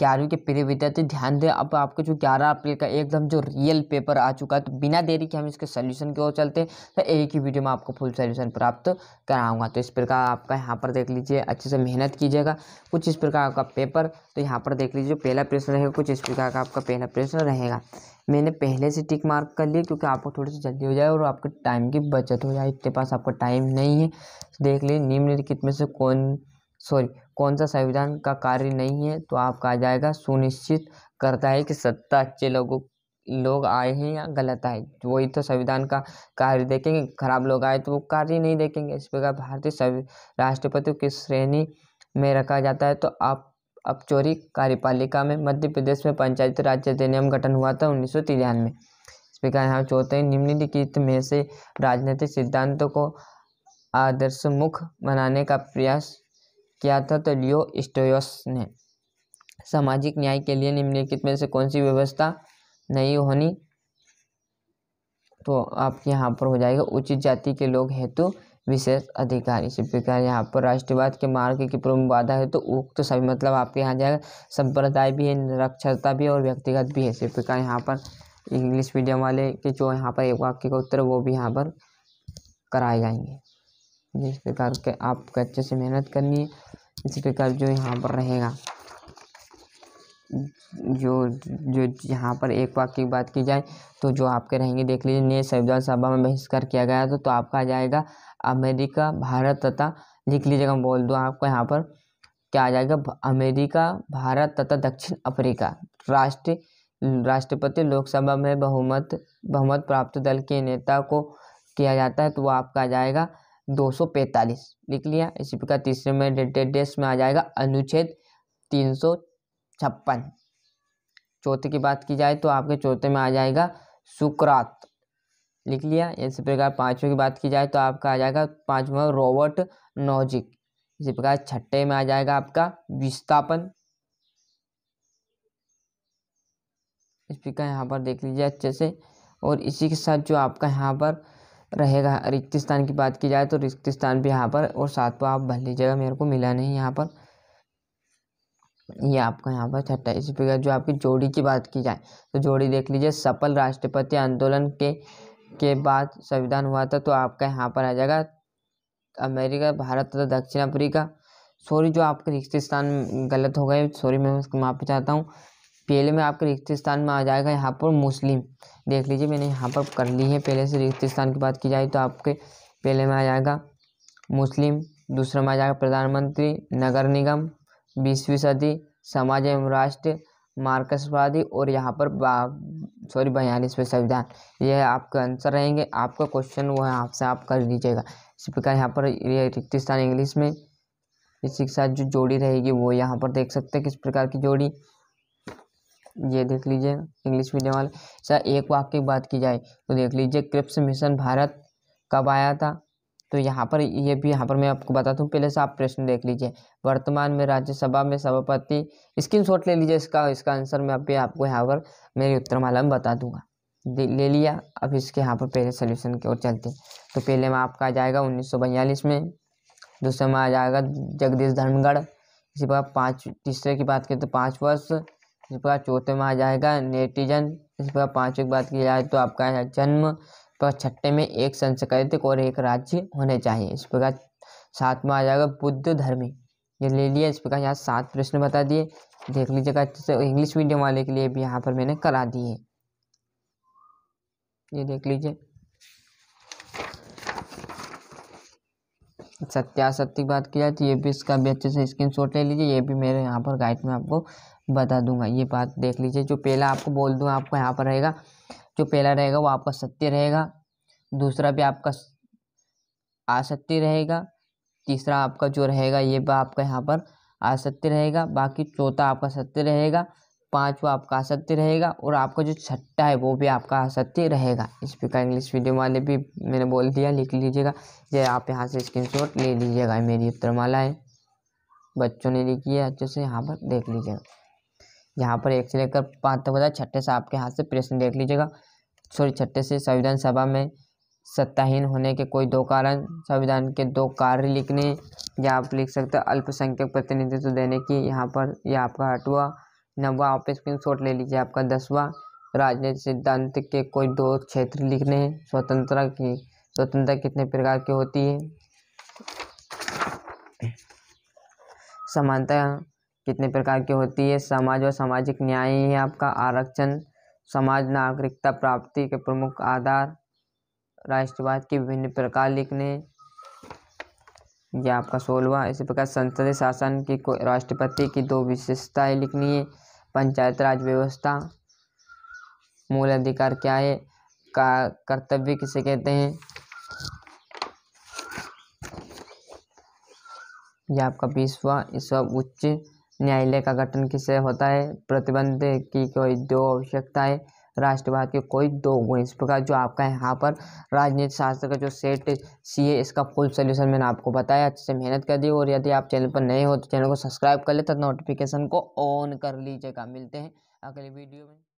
ग्यारहवीं के प्रिय विद्यार्थी ध्यान दें अब आपको जो ग्यारह अप्रैल का एकदम जो रियल पेपर आ चुका है तो बिना देरी के हम इसके सोल्यूशन की ओर चलते हैं तो एक ही वीडियो में आपको फुल सोल्यूशन प्राप्त कराऊंगा तो इस प्रकार आपका यहाँ पर देख लीजिए अच्छे से मेहनत कीजिएगा कुछ इस प्रकार आपका पेपर तो यहाँ पर देख लीजिए पहला प्रश्न रहेगा कुछ इस प्रकार का आपका पहला प्रश्न रहेगा मैंने पहले से टिक मार्क कर लिया क्योंकि आपको थोड़ी सी जल्दी हो जाए और आपके टाइम की बचत हो जाए इतने पास आपका टाइम नहीं है देख लीजिए निम्नलिखित में से कौन सॉरी कौन सा संविधान का कार्य नहीं है तो आपका आ जाएगा सुनिश्चित करता है कि सत्ता अच्छे लोगों लोग आए हैं या गलत आए वही तो संविधान का कार्य देखेंगे खराब लोग आए तो वो कार्य नहीं देखेंगे इस प्रकार भारतीय राष्ट्रपति किस श्रेणी में रखा जाता है तो आप अब चोरी कार्यपालिका में मध्य प्रदेश में पंचायत राज्य अधिनियम गठन हुआ था उन्नीस सौ तिरानवे इस प्रकार यहाँ चौथे निम्नलिखित में से राजनीतिक सिद्धांतों को आदर्श मुख बनाने का प्रयास किया था तो लियो स्टोयस ने सामाजिक न्याय के लिए निम्नलिखित में से कौन सी व्यवस्था नहीं होनी तो आपके यहाँ पर हो जाएगा उचित जाति के लोग हेतु विशेष अधिकार इसी प्रकार यहाँ पर राष्ट्रवाद के मार्ग की प्रमुख बाधा है तो उक्त तो सभी मतलब आपके यहाँ जाएगा संप्रदाय भी है निरक्षरता भी है और व्यक्तिगत भी है इसी प्रकार यहाँ पर इंग्लिश मीडियम वाले के जो यहाँ पर एक वाक्य का उत्तर वो भी यहाँ पर कराए जाएंगे जिस प्रकार के आपको अच्छे से मेहनत करनी है इसी प्रकार जो यहाँ पर रहेगा जो जो यहाँ पर एक वाक्य की बात की जाए तो जो आपके रहेंगे देख लीजिए ने संविधान सभा में बहिष्कार किया गया था तो आपका आ जाएगा अमेरिका भारत तथा लिख लीजिएगा बोल दो आपको यहाँ पर क्या आ जाएगा अमेरिका भारत तथा दक्षिण अफ्रीका राष्ट्र राष्ट्रपति लोकसभा में बहुमत बहुमत प्राप्त दल के नेता को किया जाता है तो वो आपका आ जाएगा दो सौ पैंतालीस लिख लिया इसी प्रकार तीसरे में रिलेटेड डेस्ट में आ जाएगा अनुच्छेद तीन सौ छप्पन चौथे की बात की जाए तो आपके चौथे में आ जाएगा सुक्रात लिख लिया इसी प्रकार पाँचवें की बात की जाए तो आपका आ जाएगा पाँचवा रोबर्ट नोजिक इसी प्रकार छठे में आ जाएगा आपका विस्थापन इस प्रकार यहाँ पर देख लीजिए अच्छे से और इसी के साथ जो आपका यहाँ पर रहेगा रिक्तिस्तान की बात की जाए तो रिक्तिस्तान भी यहाँ पर और सातवा आप भर लीजिएगा मेरे को मिला नहीं यहाँ पर ये यह आपका यहाँ पर छठा इसी प्रकार जो आपकी जोड़ी की बात की जाए तो जोड़ी देख लीजिए सफल राष्ट्रपति आंदोलन के के बाद संविधान हुआ था तो आपका यहाँ पर आ जाएगा अमेरिका भारत तथा दक्षिण अफ्रीका सॉरी जो आपके रिक्तिस्तान गलत हो गए सॉरी मैं उसको माफ़ी चाहता हूँ पहले में आपके रिक्त स्थान में आ जाएगा यहाँ पर मुस्लिम देख लीजिए मैंने यहाँ पर कर ली है पहले से रिक्त स्थान की बात की जाए तो आपके पहले में आ जाएगा मुस्लिम दूसरा में आ जाएगा प्रधानमंत्री नगर निगम बीसवीं सदी समाज एवं राष्ट्र मार्क्सवादी और यहाँ पर सॉरी बयालीसवें संविधान यह आपके आंसर रहेंगे आपका क्वेश्चन वो है आपसे आप कर लीजिएगा इसी प्रकार यहाँ पर ये रिक्त स्थान इंग्लिश में इसी के साथ जो जोड़ी रहेगी वो यहाँ पर देख सकते हैं किस प्रकार की जोड़ी ये देख लीजिए इंग्लिश मीडियम वाले सर अच्छा, एक वाक्य की बात की जाए तो देख लीजिए क्रिप्स मिशन भारत कब आया था तो यहाँ पर ये भी यहाँ पर मैं आपको बताता हूँ पहले से आप प्रश्न देख लीजिए वर्तमान में राज्यसभा में सभापति स्क्रीन शॉट ले लीजिए इसका इसका आंसर मैं अभी आपको यहाँ पर मेरी उत्तरमाला में बता दूंगा ले लिया अब इसके यहाँ पर पहले सोल्यूशन की ओर चलते तो पहले में आपका आ जाएगा उन्नीस में दूसरे में आ जाएगा जगदीश धर्मगढ़ इसी प्रकार पाँच तीसरे की बात करें तो पाँच वर्ष इस प्रकार चौथे में आ जाएगा नेटिजन इस प्रकार पांचवी बात की जाए तो आपका जन्म पर छठे में एक संस्कृतिक और एक राज्य होने चाहिए इस प्रकार सातवा आ जाएगा बुद्ध धर्मी ये ले लिया इस प्रकार यहाँ सात प्रश्न बता दिए देख लीजिएगा अच्छे से इंग्लिश मीडियम वाले के लिए भी यहाँ पर मैंने करा दिए ये देख लीजिए सत्यासत्य की बात की जाए तो ये भी इसका भी अच्छे से स्क्रीन शॉट ले लीजिए ये भी मेरे यहाँ पर गाइड में आपको बता दूंगा ये बात देख लीजिए जो पहला आपको बोल दूँ आपका यहाँ पर रहेगा जो पहला रहेगा वो आपका सत्य रहेगा दूसरा भी आपका आसत्य रहेगा तीसरा आपका जो रहेगा ये भी आपका यहाँ पर आसत्य रहेगा बाकी चौथा आपका सत्य रहेगा वो आपका असत्य रहेगा और आपका जो छठा है वो भी आपका असत्य रहेगा इस प्रकार इंग्लिश मीडियम वाले भी मैंने बोल दिया लिख लीजिएगा ये आप यहाँ से शॉट ले लीजिएगा मेरी उत्तरमाला है बच्चों ने लिखी है अच्छे से यहाँ पर देख लीजिएगा यहाँ पर एक से लेकर पाँच तक बताया छठे से आपके हाथ से प्रश्न देख लीजिएगा सॉरी छठे से संविधान सभा में सत्ताहीन होने के कोई दो कारण संविधान के दो कार्य लिखने या आप लिख सकते अल्पसंख्यक प्रतिनिधित्व देने की यहाँ पर यह आपका हटवा नवा आप स्क्रीन शॉट ले लीजिए आपका दसवा राजनीतिक सिद्धांत के कोई दो क्षेत्र लिखने हैं स्वतंत्रता की स्वतंत्रता कितने प्रकार की होती है समानता कितने प्रकार की होती है समाज और सामाजिक न्याय है आपका आरक्षण समाज नागरिकता प्राप्ति के प्रमुख आधार राष्ट्रवाद के विभिन्न प्रकार लिखने या आपका सोलवा इसी प्रकार संसदीय शासन की राष्ट्रपति की दो विशेषताएं लिखनी है पंचायत राज व्यवस्था मूल अधिकार क्या है का कर्तव्य किसे कहते हैं यह आपका बीसवा इस उच्च न्यायालय का गठन किससे होता है प्रतिबंध की कोई दो आवश्यकता है राष्ट्रवाद के कोई दो गुण इस प्रकार जो आपका यहाँ पर राजनीति शास्त्र का जो सेट सी है इसका फुल सोल्यूशन मैंने आपको बताया अच्छे से मेहनत कर दी और यदि आप चैनल पर नए हो तो चैनल को सब्सक्राइब कर ले तथा नोटिफिकेशन को ऑन कर लीजिएगा मिलते हैं अगले वीडियो में